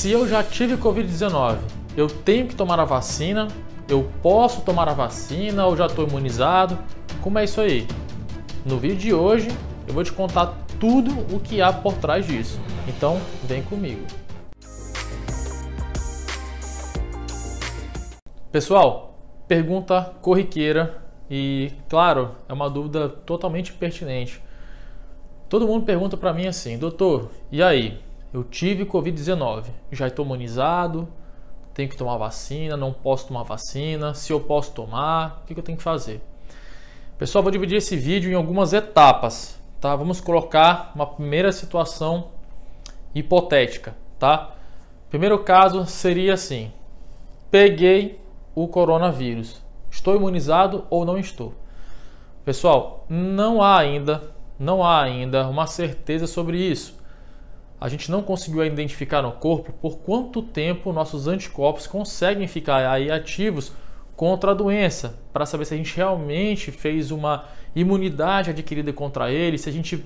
se eu já tive Covid-19, eu tenho que tomar a vacina, eu posso tomar a vacina ou já estou imunizado? Como é isso aí? No vídeo de hoje eu vou te contar tudo o que há por trás disso, então vem comigo. Pessoal, pergunta corriqueira e, claro, é uma dúvida totalmente pertinente. Todo mundo pergunta para mim assim, doutor, e aí? eu tive Covid-19, já estou imunizado, tenho que tomar vacina, não posso tomar vacina, se eu posso tomar, o que, eu tenho que fazer? Pessoal, vou dividir esse vídeo em algumas etapas, tá? Vamos colocar uma primeira situação hipotética, tá? Primeiro caso seria assim: peguei o coronavírus, estou imunizado ou não estou? Pessoal, não há ainda, não há ainda uma certeza sobre isso a gente não conseguiu identificar no corpo por quanto tempo nossos anticorpos conseguem ficar aí ativos contra a doença, para saber se a gente realmente fez uma imunidade adquirida contra ele, se a gente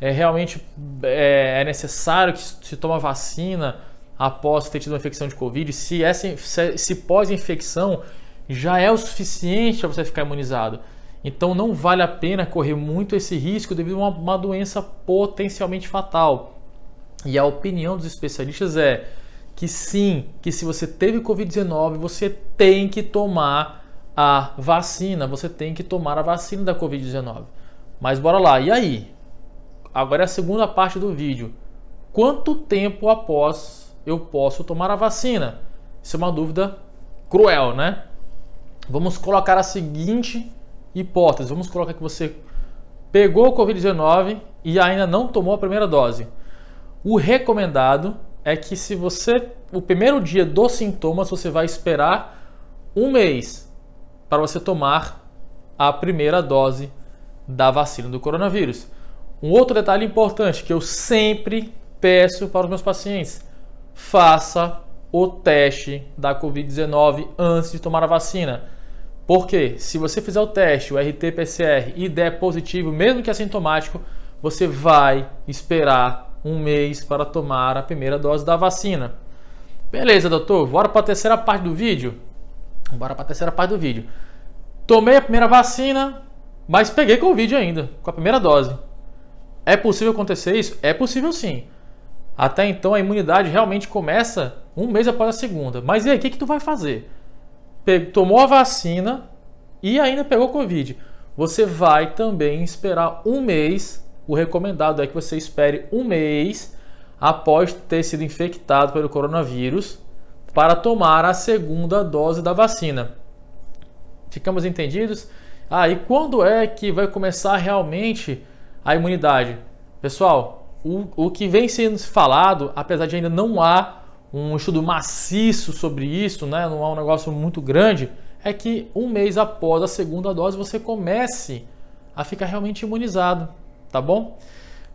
é, realmente é, é necessário que se toma vacina após ter tido uma infecção de Covid, se, essa, se, se pós-infecção já é o suficiente para você ficar imunizado. Então não vale a pena correr muito esse risco devido a uma, uma doença potencialmente fatal. E a opinião dos especialistas é que sim, que se você teve Covid-19, você tem que tomar a vacina, você tem que tomar a vacina da Covid-19. Mas bora lá, e aí? Agora é a segunda parte do vídeo. Quanto tempo após eu posso tomar a vacina? Isso é uma dúvida cruel, né? Vamos colocar a seguinte hipótese: vamos colocar que você pegou o Covid-19 e ainda não tomou a primeira dose. O recomendado é que se você o primeiro dia dos sintomas você vai esperar um mês para você tomar a primeira dose da vacina do coronavírus. Um outro detalhe importante que eu sempre peço para os meus pacientes: faça o teste da COVID-19 antes de tomar a vacina. Porque se você fizer o teste, o RT-PCR e der positivo, mesmo que assintomático, você vai esperar um mês para tomar a primeira dose da vacina. Beleza, doutor, bora para a terceira parte do vídeo? Bora para a terceira parte do vídeo. Tomei a primeira vacina, mas peguei Covid ainda, com a primeira dose. É possível acontecer isso? É possível sim. Até então a imunidade realmente começa um mês após a segunda. Mas e aí, o que, que tu vai fazer? Tomou a vacina e ainda pegou Covid. Você vai também esperar um mês o recomendado é que você espere um mês após ter sido infectado pelo coronavírus para tomar a segunda dose da vacina. Ficamos entendidos? Ah, e quando é que vai começar realmente a imunidade? Pessoal, o, o que vem sendo falado, apesar de ainda não há um estudo maciço sobre isso, né? não há um negócio muito grande, é que um mês após a segunda dose você comece a ficar realmente imunizado tá bom?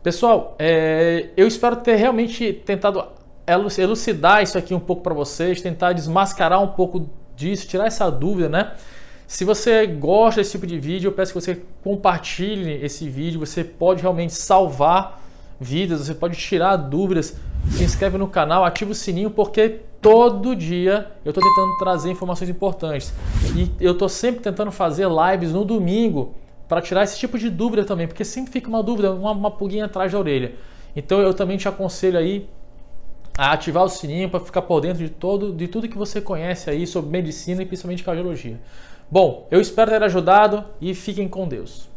Pessoal, é, eu espero ter realmente tentado elucidar isso aqui um pouco para vocês, tentar desmascarar um pouco disso, tirar essa dúvida, né? Se você gosta desse tipo de vídeo, eu peço que você compartilhe esse vídeo. Você pode realmente salvar vidas, você pode tirar dúvidas. Se inscreve no canal, ativa o sininho, porque todo dia eu estou tentando trazer informações importantes. E eu estou sempre tentando fazer lives no domingo para tirar esse tipo de dúvida também, porque sempre fica uma dúvida, uma, uma pulguinha atrás da orelha. Então eu também te aconselho aí a ativar o sininho para ficar por dentro de todo de tudo que você conhece aí sobre medicina e principalmente cardiologia. Bom, eu espero ter ajudado e fiquem com Deus.